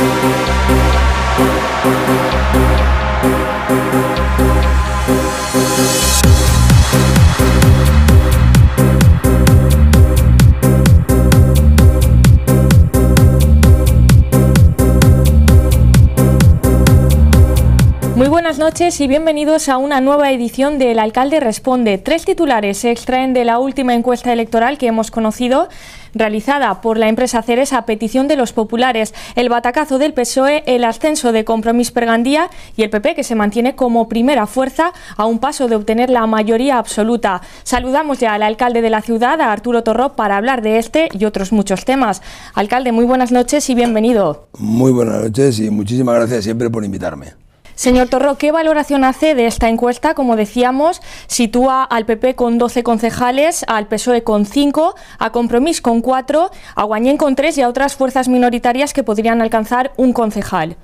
Thank you. buenas noches y bienvenidos a una nueva edición del Alcalde Responde. Tres titulares se extraen de la última encuesta electoral que hemos conocido, realizada por la empresa Ceres a petición de los populares, el batacazo del PSOE, el ascenso de Compromís Pergandía y el PP que se mantiene como primera fuerza a un paso de obtener la mayoría absoluta. Saludamos ya al alcalde de la ciudad, a Arturo Torró, para hablar de este y otros muchos temas. Alcalde, muy buenas noches y bienvenido. Muy buenas noches y muchísimas gracias siempre por invitarme. Señor Torro, ¿qué valoración hace de esta encuesta? Como decíamos, sitúa al PP con 12 concejales, al PSOE con 5, a Compromís con 4, a Guañén con 3 y a otras fuerzas minoritarias que podrían alcanzar un concejal.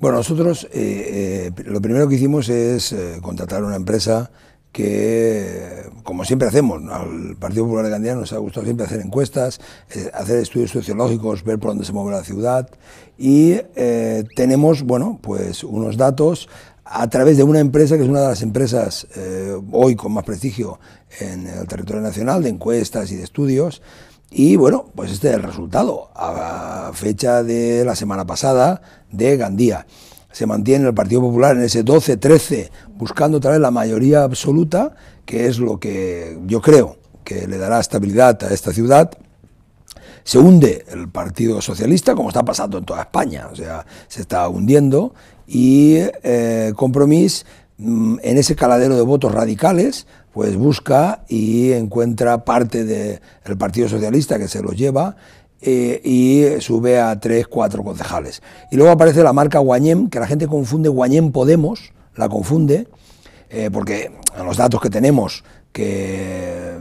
Bueno, nosotros eh, eh, lo primero que hicimos es contratar eh, contratar una empresa que, como siempre hacemos, al Partido Popular de Gandía nos ha gustado siempre hacer encuestas, eh, hacer estudios sociológicos, ver por dónde se mueve la ciudad y eh, tenemos, bueno, pues unos datos a través de una empresa que es una de las empresas eh, hoy con más prestigio en el territorio nacional de encuestas y de estudios. Y bueno, pues este es el resultado a fecha de la semana pasada de Gandía se mantiene el Partido Popular en ese 12-13, buscando otra vez la mayoría absoluta, que es lo que yo creo que le dará estabilidad a esta ciudad. Se hunde el Partido Socialista, como está pasando en toda España, o sea, se está hundiendo, y eh, Compromís, mm, en ese caladero de votos radicales, pues busca y encuentra parte del Partido Socialista que se lo lleva eh, y sube a tres, cuatro concejales. Y luego aparece la marca Guañem, que la gente confunde Guañem Podemos, la confunde, eh, porque los datos que tenemos, que, eh,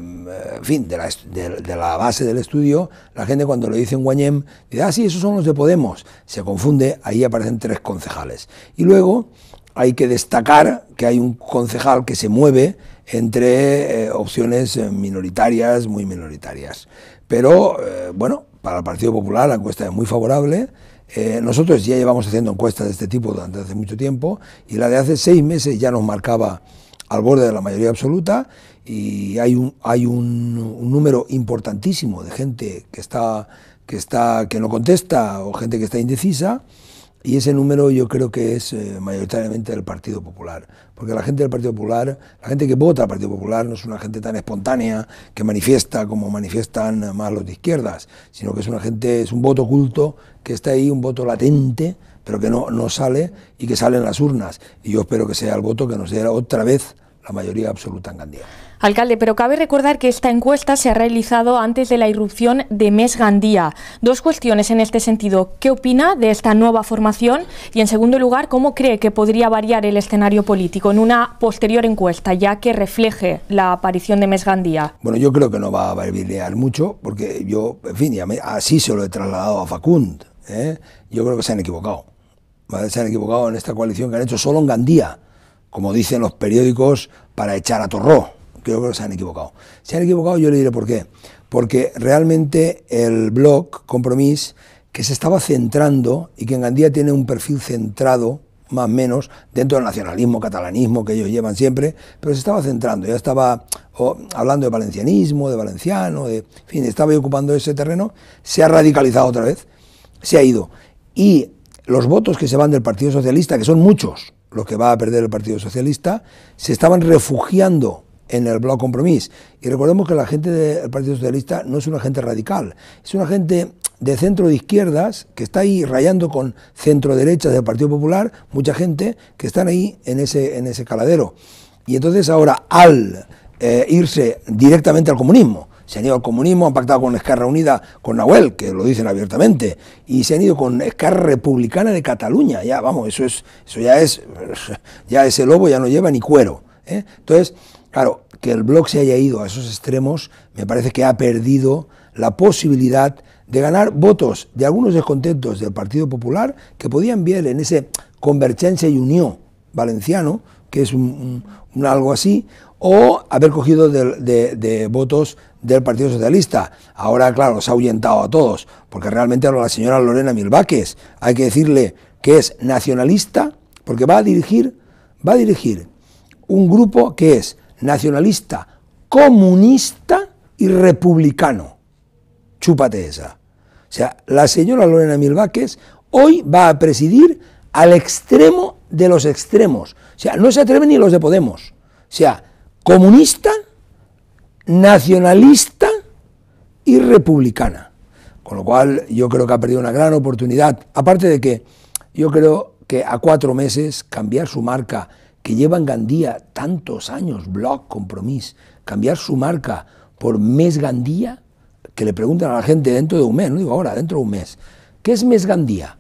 en fin, de la, base del estudio, la gente cuando le dicen Guañem, dice, ah, sí, esos son los de Podemos, se confunde, ahí aparecen tres concejales. Y luego hay que destacar que hay un concejal que se mueve entre opciones minoritarias, muy minoritarias. Pero, bueno, para el Partido Popular la encuesta es muy favorable. Eh, nosotros ya llevamos haciendo encuestas de este tipo durante hace mucho tiempo y la de hace seis meses ya nos marcaba al borde de la mayoría absoluta y hay un, hay número importantísimo de gente que, está, que, está, que no contesta o gente que está indecisa. Y ese número yo creo que es eh, mayoritariamente del Partido Popular, porque la gente del Partido Popular, la gente que vota al Partido Popular no es una gente tan espontánea que manifiesta como manifiestan más los de izquierdas, sino que es una gente, es un voto oculto que está ahí, un voto latente, pero que no, no sale y que sale en las urnas. Y yo espero que sea el voto que nos dé otra vez la mayoría absoluta en Gandía. Alcalde, pero cabe recordar que esta encuesta se ha realizado antes de la irrupción de MES Gandía. Dos cuestiones en este sentido. ¿Qué opina de esta nueva formación? Y en segundo lugar, ¿cómo cree que podría variar el escenario político en una posterior encuesta, ya que refleje la aparición de MES Gandía? Bueno, yo creo que no va a variar mucho, porque yo, en fin, así se lo he trasladado a Facund. ¿eh? Yo creo que se han equivocado. Se han equivocado en esta coalición que han hecho solo en Gandía como dicen los periódicos, para echar a Torró. Creo que se han equivocado. Se han equivocado, yo le diré por qué. Porque realmente el blog Compromís, que se estaba centrando y que en Gandía tiene un perfil centrado, más o menos, dentro del nacionalismo, catalanismo que ellos llevan siempre, pero se estaba centrando, ya estaba hablando de valencianismo, de valenciano, de, en fin, estaba ocupando ese terreno, se ha radicalizado otra vez, se ha ido. Y los votos que se van del Partido Socialista, que son muchos, los que va a perder el Partido Socialista, se estaban refugiando en el Bloque Compromís. Y recordemos que la gente del Partido Socialista no es una gente radical, es una gente de centro de izquierdas que está ahí rayando con centro derecha del Partido Popular, mucha gente que están ahí en ese, en ese caladero. Y entonces ahora al eh, irse directamente al comunismo, se han ido al comunismo, han pactado con Esquerra Unida, con Nahuel, que lo dicen abiertamente, y se han ido con Esquerra Republicana de Cataluña, ya vamos, eso es, eso ya es, ya ese lobo ya no lleva ni cuero. ¿eh? Entonces, claro, que el blog se haya ido a esos extremos, me parece que ha perdido la posibilidad de ganar votos de algunos descontentos del Partido Popular que podían ver en ese convergencia y unión valenciano, que es un algo así, o haber cogido de, votos del Partido Socialista. Ahora, claro, se ha ahuyentado a todos, porque realmente a la señora Lorena Milváquez hay que decirle que es nacionalista, porque va a dirigir, va a dirigir un grupo que es nacionalista, comunista y republicano. Chúpate esa. O sea, la señora Lorena Milváquez hoy va a presidir al extremo de los extremos. O sea, no se atreven ni los de Podemos. O sea, comunista, nacionalista y republicana. Con lo cual yo creo que ha perdido una gran oportunidad. Aparte de que yo creo que a cuatro meses cambiar su marca, que lleva en Gandía tantos años, blog, compromiso... cambiar su marca por Mes Gandía, que le preguntan a la gente dentro de un mes, no digo ahora, dentro de un mes, ¿qué es Mes Gandía?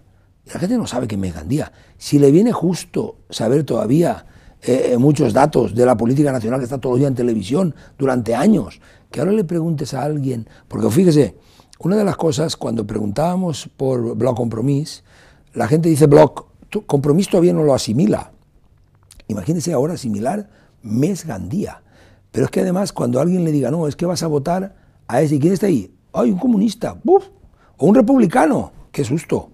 la gente no sabe qué es Mes Gandía. Si le viene justo saber todavía eh, eh, muchos datos de la política nacional que está todos los días en televisión durante años. Que ahora le preguntes a alguien, porque fíjese, una de las cosas cuando preguntábamos por Bloc Compromís, la gente dice Bloc, Compromís todavía no lo asimila. Imagínese ahora asimilar Mes Gandía. Pero es que además cuando alguien le diga, no, es que vas a votar a ese, ¿quién está ahí? ¡Ay, un comunista! ¡Buf! O un republicano, qué susto.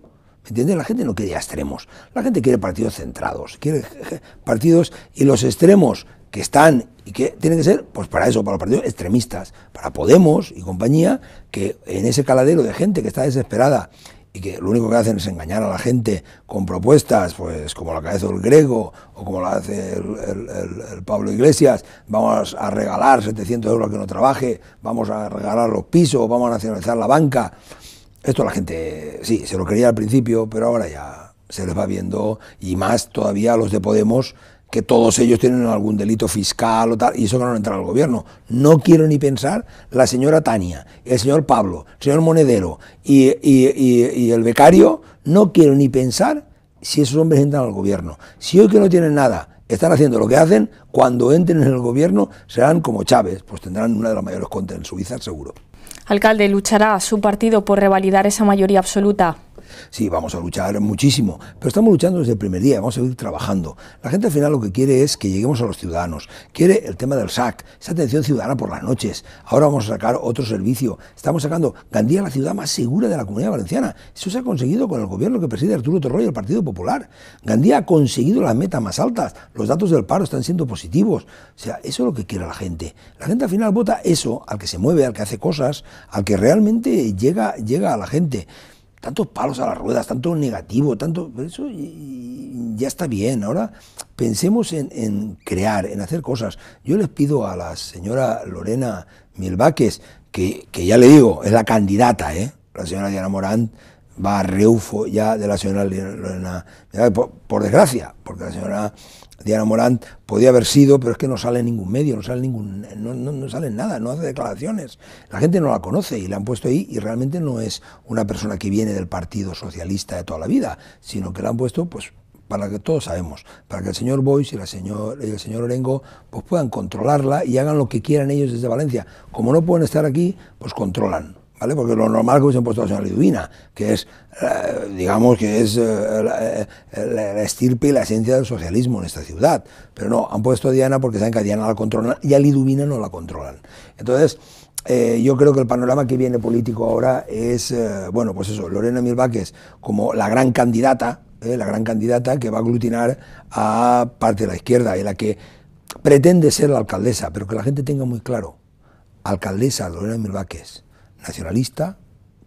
¿Entiendes? La gente no quiere extremos, la gente quiere partidos centrados, quiere partidos y los extremos que están y que tienen que ser, pues para eso, para los partidos extremistas, para Podemos y compañía, que en ese caladero de gente que está desesperada y que lo único que hacen es engañar a la gente con propuestas, pues como la que hace el Grego o como la hace el, el, Pablo Iglesias, vamos a regalar 700 euros a que no trabaje, vamos a regalar los pisos, vamos a nacionalizar la banca, esto la gente, sí, se lo creía al principio, pero ahora ya se les va viendo, y más todavía los de Podemos, que todos ellos tienen algún delito fiscal o tal, y eso que no entrar al gobierno. No quiero ni pensar la señora Tania, el señor Pablo, el señor Monedero y, el becario, no quiero ni pensar si esos hombres entran al gobierno. Si hoy que no tienen nada, están haciendo lo que hacen, cuando entren en el gobierno serán como Chávez, pues tendrán una de las mayores contas en Suiza, seguro. Alcalde, ¿luchará su partido por revalidar esa mayoría absoluta? Sí, vamos a luchar muchísimo, pero estamos luchando desde el primer día, vamos a seguir trabajando. La gente al final lo que quiere es que lleguemos a los ciudadanos, quiere el tema del SAC, esa atención ciudadana por las noches. Ahora vamos a sacar otro servicio. Estamos sacando Gandía, la ciudad más segura de la comunidad valenciana. Eso se ha conseguido con el gobierno que preside Arturo Torroy y el Partido Popular. Gandía ha conseguido las metas más altas, los datos del paro están siendo positivos. O sea, eso es lo que quiere la gente. La gente al final vota eso, al que se mueve, al que hace cosas, al que realmente llega, llega a la gente tantos palos a las ruedas, tanto negativo, tanto... Pero eso ya está bien. Ahora pensemos en, crear, en hacer cosas. Yo les pido a la señora Lorena Milváquez, que, que ya le digo, es la candidata, ¿eh? la señora Diana Morán va a reufo ya de la señora Lorena, por, desgracia, porque la señora Diana Morán podía haber sido, pero es que no sale en ningún medio, no sale ningún, no, sale nada, no hace declaraciones. La gente no la conoce y la han puesto ahí y realmente no es una persona que viene del Partido Socialista de toda la vida, sino que la han puesto pues para que todos sabemos, para que el señor Bois y, la señora y el señor Orengo pues puedan controlarla y hagan lo que quieran ellos desde Valencia. Como no pueden estar aquí, pues controlan. Porque lo normal es que hubiesen puesto la señora Liduvina, que es, eh, digamos, que es eh, eh, la, estirpe y la esencia del socialismo en esta ciudad. Pero no, han puesto a Diana porque saben que a Diana la controlan y a Liduvina no la controlan. Entonces, yo creo que el panorama que viene político ahora es, bueno, pues eso, Lorena Milváquez como la gran candidata, la gran candidata que va a aglutinar a parte de la izquierda y la que pretende ser la alcaldesa, pero que la gente tenga muy claro, alcaldesa Lorena Milváquez, nacionalista,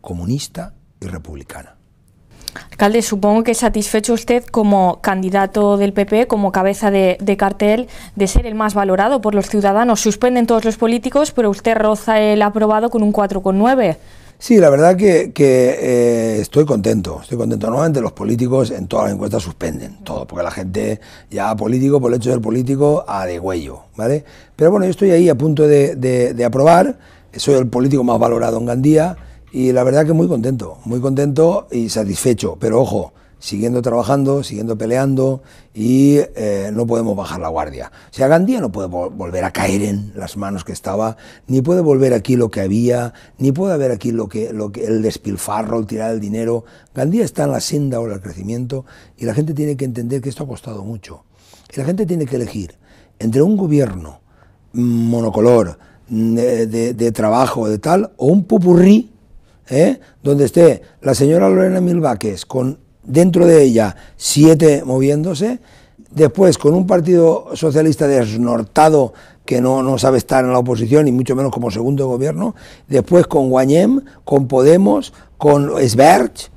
comunista y republicana. Alcalde, supongo que satisfecho usted como candidato del PP, como cabeza de, cartel, de ser el más valorado por los ciudadanos. Suspenden todos los políticos, pero usted roza el aprobado con un 4,9. Sí, la verdad que, eh, estoy contento, estoy contento. Normalmente los políticos en todas las encuestas suspenden todo, porque la gente ya político, por el hecho de ser político, a de huello, ¿vale? Pero bueno, yo estoy ahí a punto de, de aprobar soy el político más valorado en Gandía y la verdad que muy contento, muy contento y satisfecho, pero ojo, siguiendo trabajando, siguiendo peleando y eh, no podemos bajar la guardia. O sea, Gandía no puede volver a caer en las manos que estaba, ni puede volver aquí lo que había, ni puede haber aquí lo que, lo el despilfarro, el tirar el dinero. Gandía está en la senda ahora del crecimiento y la gente tiene que entender que esto ha costado mucho. Y la gente tiene que elegir entre un gobierno mm, monocolor, de, trabajo, de tal, o un popurrí, ¿eh? donde esté la señora Lorena Milváquez con dentro de ella siete moviéndose, después con un partido socialista desnortado que no, sabe estar en la oposición y mucho menos como segundo gobierno, después con Guañem, con Podemos, con Sberch,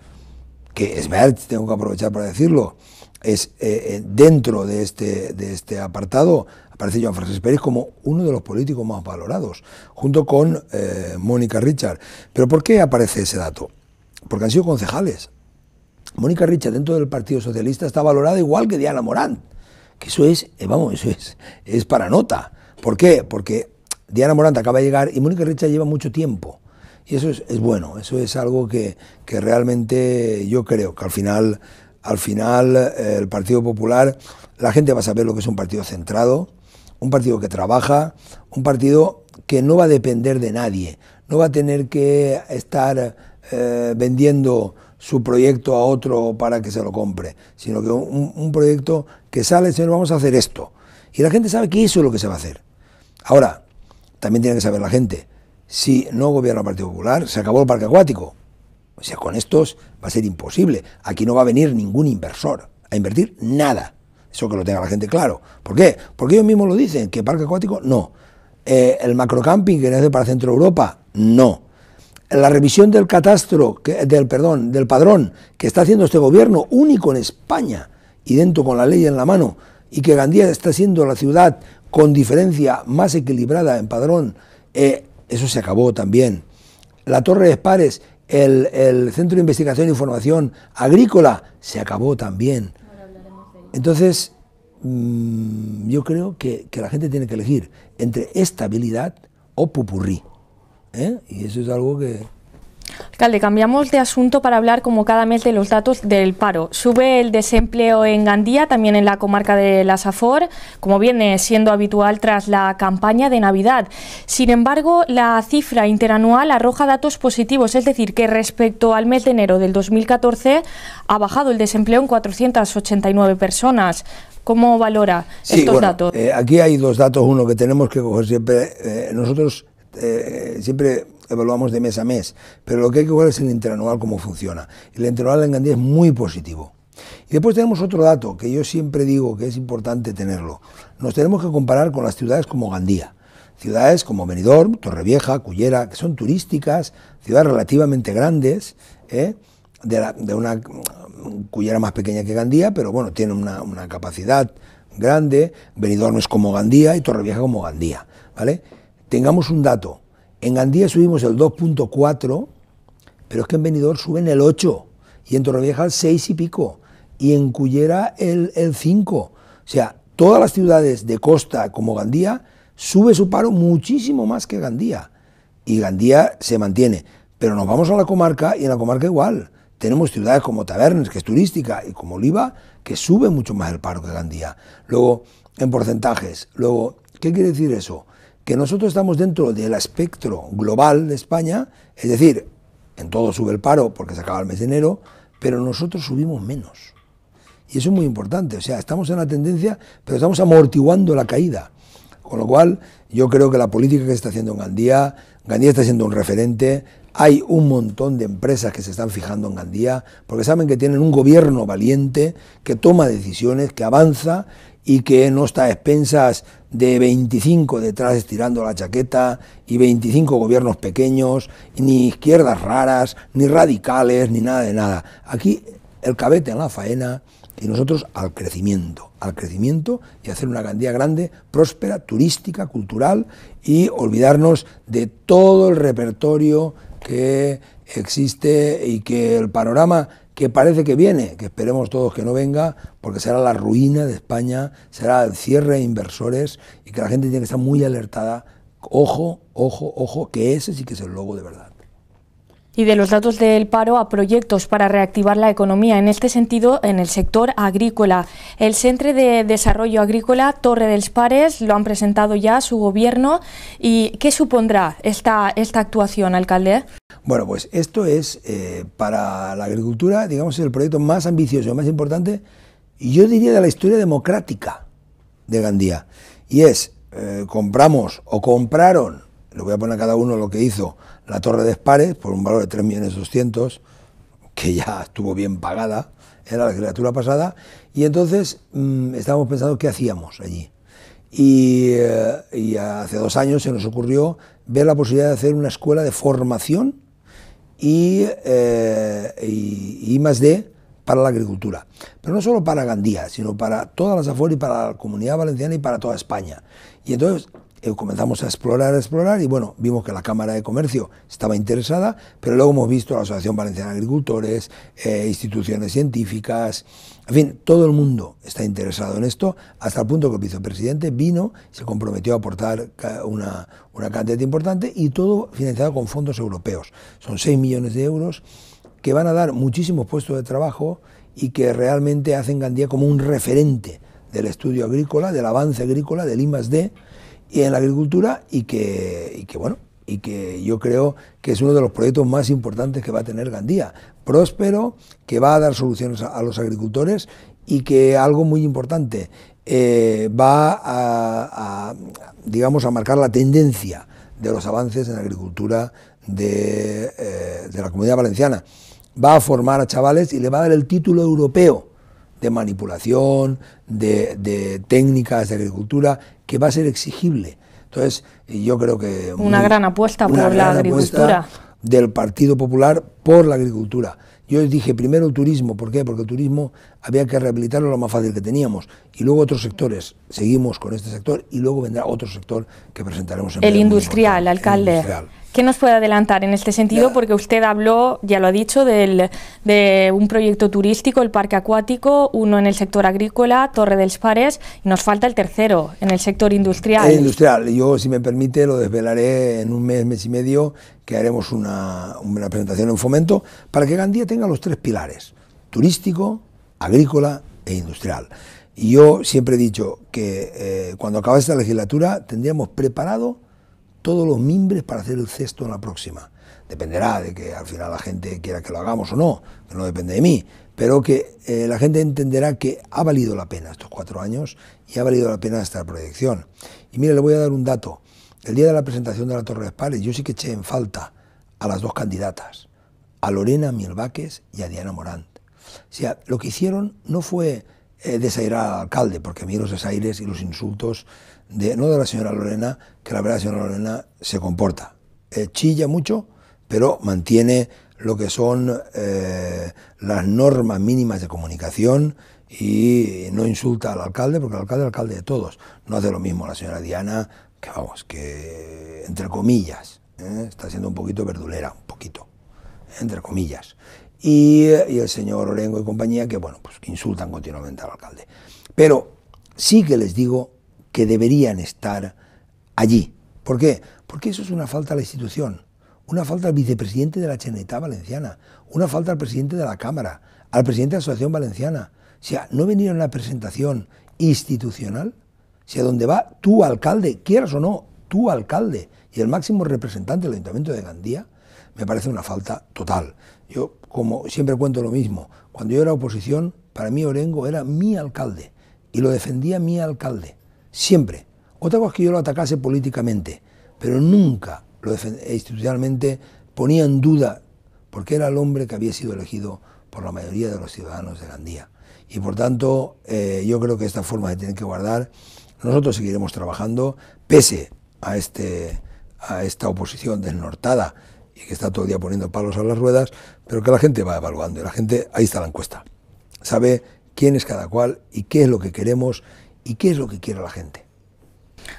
que Sberch, tengo que aprovechar para decirlo, es eh, eh, dentro de este, de este apartado aparece Joan Francisco Pérez como uno de los políticos más valorados, junto con eh, Mónica Richard. ¿Pero por qué aparece ese dato? Porque han sido concejales. Mónica Richard dentro del Partido Socialista está valorada igual que Diana Morán, que eso es, vamos, eso es, para nota. ¿Por qué? Porque Diana Morán acaba de llegar y Mónica Richard lleva mucho tiempo. Y eso es, bueno, eso es algo que, que realmente yo creo que al final al final eh, el Partido Popular, la gente va a saber lo que es un partido centrado, un partido que trabaja, un partido que no va a depender de nadie, no va a tener que estar eh, vendiendo su proyecto a otro para que se lo compre, sino que un, proyecto que sale, señor, vamos a hacer esto. Y la gente sabe que eso es lo que se va a hacer. Ahora, también tiene que saber la gente, si no gobierna el Partido Popular, se acabó el parque acuático. O sea, con estos va a ser imposible. Aquí no va a venir ningún inversor a invertir nada. Eso que lo tenga la gente claro. ¿Por qué? Porque ellos mismos lo dicen, que parque acuático no. Eh, el macrocamping que hace para Centro Europa, no. La revisión del catastro, del perdón, del padrón que está haciendo este gobierno, único en España, y dentro con la ley en la mano, y que Gandía está siendo la ciudad con diferencia más equilibrada en padrón, eh, eso se acabó también. La Torre de Espares el, Centro de Investigación y e Información Agrícola se acabó también. Entonces, mm, yo creo que, la gente tiene que elegir entre estabilidad o pupurrí. ¿eh? Y eso es algo que, Alcalde, cambiamos de asunto para hablar como cada mes de los datos del paro. Sube el desempleo en Gandía, también en la comarca de la Safor, como viene siendo habitual tras la campaña de Navidad. Sin embargo, la cifra interanual arroja datos positivos, es decir, que respecto al mes de enero del 2014 ha bajado el desempleo en 489 personas. ¿Cómo valora estos datos? Eh, aquí hay dos datos, uno que tenemos que coger siempre. Eh, nosotros eh, siempre evaluamos de mes a mes, pero lo que hay que ver es el interanual, cómo funciona. El interanual en Gandía es muy positivo. Y después tenemos otro dato que yo siempre digo que es importante tenerlo. Nos tenemos que comparar con las ciudades como Gandía. Ciudades como Benidorm, Torrevieja, Cullera, que son turísticas, ciudades relativamente grandes, ¿eh? de, una mm, Cullera más pequeña que Gandía, pero bueno, tiene una, capacidad grande. Benidorm es como Gandía y Torrevieja como Gandía. ¿vale? Tengamos un dato en Gandía subimos el 2.4, pero es que en Benidorm suben el 8, y en Torrevieja el 6 y pico, y en Cullera el, 5. O sea, todas las ciudades de costa como Gandía sube su paro muchísimo más que Gandía. Y Gandía se mantiene. Pero nos vamos a la comarca y en la comarca igual. Tenemos ciudades como Tabernes, que es turística, y como Oliva, que sube mucho más el paro que Gandía. Luego, en porcentajes. Luego, ¿qué quiere decir eso? que nosotros estamos dentro del espectro global de España, es decir, en todo sube el paro porque se acaba el mes de enero, pero nosotros subimos menos. Y eso es muy importante, o sea, estamos en la tendencia, pero estamos amortiguando la caída. Con lo cual, yo creo que la política que se está haciendo en Gandía, Gandía está siendo un referente, hay un montón de empresas que se están fijando en Gandía, porque saben que tienen un gobierno valiente, que toma decisiones, que avanza y que no está a expensas de 25 detrás estirando la chaqueta y 25 gobiernos pequeños, ni izquierdas raras, ni radicales, ni nada de nada. Aquí el cabete en la faena y nosotros al crecimiento, al crecimiento y hacer una Gandía grande, próspera, turística, cultural y olvidarnos de todo el repertorio que existe y que el panorama que parece que viene, que esperemos todos que no venga, porque será la ruina de España, será el cierre de inversores y que la gente tiene que estar muy alertada. Ojo, ojo, ojo, que ese sí que es el logo de verdad. Y de los datos del paro a proyectos para reactivar la economía. En este sentido, en el sector agrícola, el Centro de Desarrollo Agrícola Torre dels Pares lo han presentado ya su gobierno. ¿Y qué supondrá esta, esta actuación, alcalde? Bueno, pues esto es eh, para la agricultura, digamos, el proyecto más ambicioso, más importante, yo diría de la historia democrática de Gandía. Y es, eh, compramos o compraron, le voy a poner a cada uno lo que hizo, la Torre de Espares por un valor de 3.200.000, que ya estuvo bien pagada, era la criatura pasada, y entonces mm, estábamos pensando qué hacíamos allí. Eh, y hace dos años se nos ocurrió ver la posibilidad de hacer una escuela de formación eh, y, más de para la agricultura. Pero no solo para Gandía, sino para todas las afueras y para la comunidad valenciana y para toda España. Y entonces eh, comenzamos a explorar, a explorar y bueno, vimos que la Cámara de Comercio estaba interesada, pero luego hemos visto la Asociación Valenciana de Agricultores, eh, instituciones científicas, en fin, todo el mundo está interesado en esto, hasta el punto que el vicepresidente vino, se comprometió a aportar una, una cantidad importante y todo financiado con fondos europeos. Son 6 millones de euros que van a dar muchísimos puestos de trabajo y que realmente hacen Gandía como un referente del estudio agrícola, del avance agrícola, del I+.D., y en la agricultura y que, y bueno, y que yo creo que es uno de los proyectos más importantes que va a tener Gandía, próspero, que va a dar soluciones a, los agricultores y que algo muy importante eh, va a, digamos, a marcar la tendencia de los avances en la agricultura de, eh, de la comunidad valenciana. Va a formar a chavales y le va a dar el título europeo de manipulación, de, técnicas de agricultura, que va a ser exigible. Entonces, yo creo que... Una gran apuesta por la agricultura. Del Partido Popular por la agricultura. Yo les dije primero el turismo, ¿por qué? Porque el turismo había que rehabilitarlo lo más fácil que teníamos. Y luego otros sectores, seguimos con este sector y luego vendrá otro sector que presentaremos en El industrial, alcalde. El ¿Qué nos puede adelantar en este sentido? Porque usted habló, ya lo ha dicho, del, de un proyecto turístico, el parque acuático, uno en el sector agrícola, Torre del Pares, y nos falta el tercero, en el sector industrial. El industrial, yo si me permite lo desvelaré en un mes, mes y medio, que haremos una, una presentación en fomento, para que Gandía tenga los tres pilares, turístico, agrícola e industrial. Y yo siempre he dicho que eh, cuando acabe esta legislatura tendríamos preparado todos los mimbres para hacer el cesto en la próxima. Dependerá de que al final la gente quiera que lo hagamos o no, no depende de mí, pero que eh, la gente entenderá que ha valido la pena estos cuatro años y ha valido la pena esta proyección. Y mire, le voy a dar un dato. El día de la presentación de la Torre de Espales, yo sí que eché en falta a las dos candidatas, a Lorena Mielvaques y a Diana Morant. O sea, lo que hicieron no fue eh, desairar al alcalde, porque a mí los desaires y los insultos no de la señora Lorena, que la verdad la señora Lorena se comporta. Eh, chilla mucho, pero mantiene lo que son eh, las normas mínimas de comunicación y no insulta al alcalde, porque el alcalde es alcalde de todos. No hace lo mismo la señora Diana, que vamos, que entre comillas, ¿eh? está siendo un poquito verdulera, un poquito, entre comillas. Y, el señor Orengo y compañía, que bueno, pues insultan continuamente al alcalde. Pero sí que les digo que deberían estar allí. ¿Por qué? Porque eso es una falta a la institución, una falta al vicepresidente de la Chenetá Valenciana, una falta al presidente de la Cámara, al presidente de la Asociación Valenciana. O sea, no venir a una presentación institucional, o sea, donde va tu alcalde, quieras o no, tu alcalde y el máximo representante del Ayuntamiento de Gandía, me parece una falta total. Yo, como siempre cuento lo mismo, cuando yo era oposición, para mí Orengo era mi alcalde y lo defendía mi alcalde siempre. Otra cosa es que yo lo atacase políticamente, pero nunca lo institucionalmente ponía en duda, porque era el hombre que había sido elegido por la mayoría de los ciudadanos de Gandía. Y por tanto, eh, yo creo que esta forma de tener que guardar, nosotros seguiremos trabajando, pese a, este, a esta oposición desnortada y que está todo el día poniendo palos a las ruedas, pero que la gente va evaluando y la gente, ahí está la encuesta, sabe quién es cada cual y qué es lo que queremos y qué es lo que quiere la gente.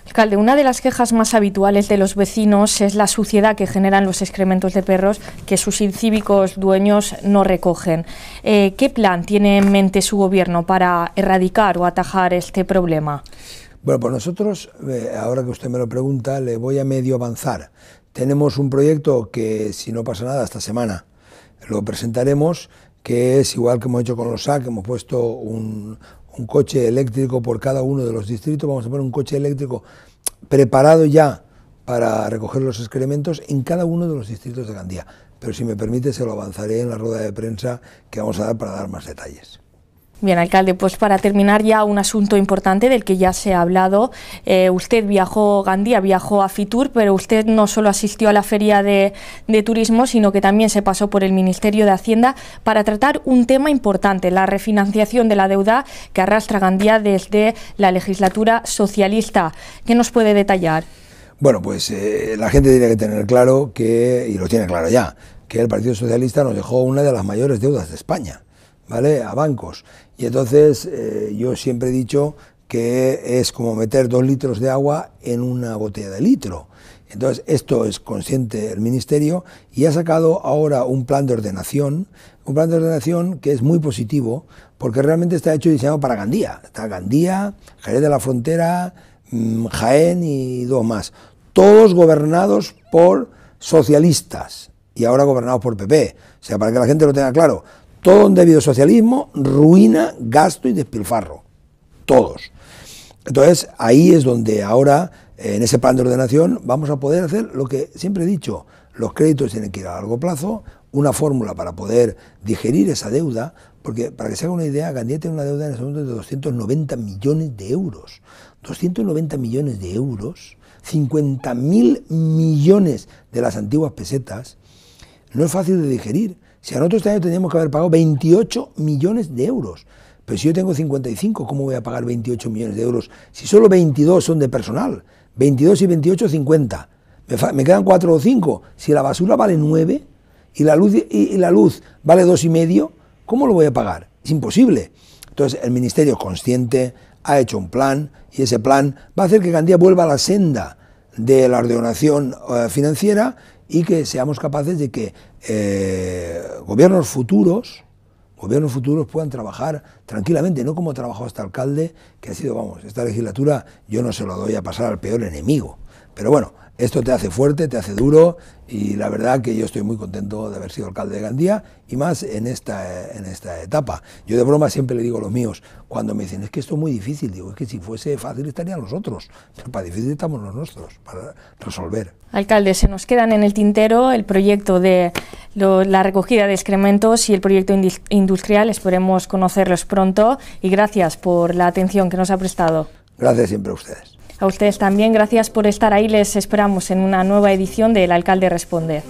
Alcalde, una de las quejas más habituales de los vecinos es la suciedad que generan los excrementos de perros que sus incívicos dueños no recogen. Eh, ¿Qué plan tiene en mente su gobierno para erradicar o atajar este problema? Bueno, pues nosotros, eh, ahora que usted me lo pregunta, le voy a medio avanzar. Tenemos un proyecto que, si no pasa nada, esta semana lo presentaremos, que es igual que hemos hecho con los SAC, hemos puesto un, un coche eléctrico por cada uno de los distritos, vamos a poner un coche eléctrico preparado ya para recoger los excrementos en cada uno de los distritos de Gandía. Pero si me permite, se lo avanzaré en la rueda de prensa que vamos a dar para dar más detalles. Bien, alcalde, pues para terminar ya un asunto importante del que ya se ha hablado. Eh, usted viajó, Gandía viajó a Fitur, pero usted no solo asistió a la feria de, turismo, sino que también se pasó por el Ministerio de Hacienda para tratar un tema importante, la refinanciación de la deuda que arrastra Gandía desde la legislatura socialista. ¿Qué nos puede detallar? Bueno, pues eh, la gente tiene que tener claro que, y lo tiene claro ya, que el Partido Socialista nos dejó una de las mayores deudas de España ¿vale? A bancos. Y entonces eh, yo siempre he dicho que es como meter dos litros de agua en una botella de litro. Entonces, esto es consciente el Ministerio y ha sacado ahora un plan de ordenación, un plan de ordenación que es muy positivo porque realmente está hecho y diseñado para Gandía. Está Gandía, Jerez de la Frontera, mm, Jaén y dos más. Todos gobernados por socialistas y ahora gobernados por PP. O sea, para que la gente lo tenga claro, todo ha habido socialismo, ruina, gasto y despilfarro. Todos. Entonces, ahí es donde ahora, en ese plan de ordenación, vamos a poder hacer lo que siempre he dicho, los créditos tienen que ir a largo plazo, una fórmula para poder digerir esa deuda, porque para que se haga una idea, Gandía tiene una deuda en ese momento de 290 millones de euros. 290 millones de euros, 50.000 millones de las antiguas pesetas, no es fácil de digerir. Si a nosotros este año que haber pagado 28 millones de euros. Pero si yo tengo 55, ¿cómo voy a pagar 28 millones de euros? Si solo 22 son de personal, 22 y 28, 50. Me, quedan 4 o 5. Si la basura vale 9 y la luz, y, la luz vale 2 y medio, ¿cómo lo voy a pagar? Es imposible. Entonces el ministerio es consciente, ha hecho un plan y ese plan va a hacer que Gandía vuelva a la senda de la ordenación eh, financiera y que seamos capaces de que eh, gobiernos futuros gobiernos futuros puedan trabajar tranquilamente, no como ha trabajado este alcalde, que ha sido, vamos, esta legislatura yo no se lo doy a pasar al peor enemigo. Pero bueno, esto te hace fuerte, te hace duro y la verdad que yo estoy muy contento de haber sido alcalde de Gandía y más en esta, en esta etapa. Yo de broma siempre le digo a los míos, cuando me dicen es que esto es muy difícil, digo es que si fuese fácil estarían los otros, pero para difícil estamos los nuestros, para resolver. Alcalde, se nos quedan en el tintero el proyecto de la recogida de excrementos y el proyecto industrial, esperemos conocerlos pronto y gracias por la atención que nos ha prestado. Gracias siempre a ustedes. A ustedes también, gracias por estar ahí. Les esperamos en una nueva edición de El Alcalde Responde.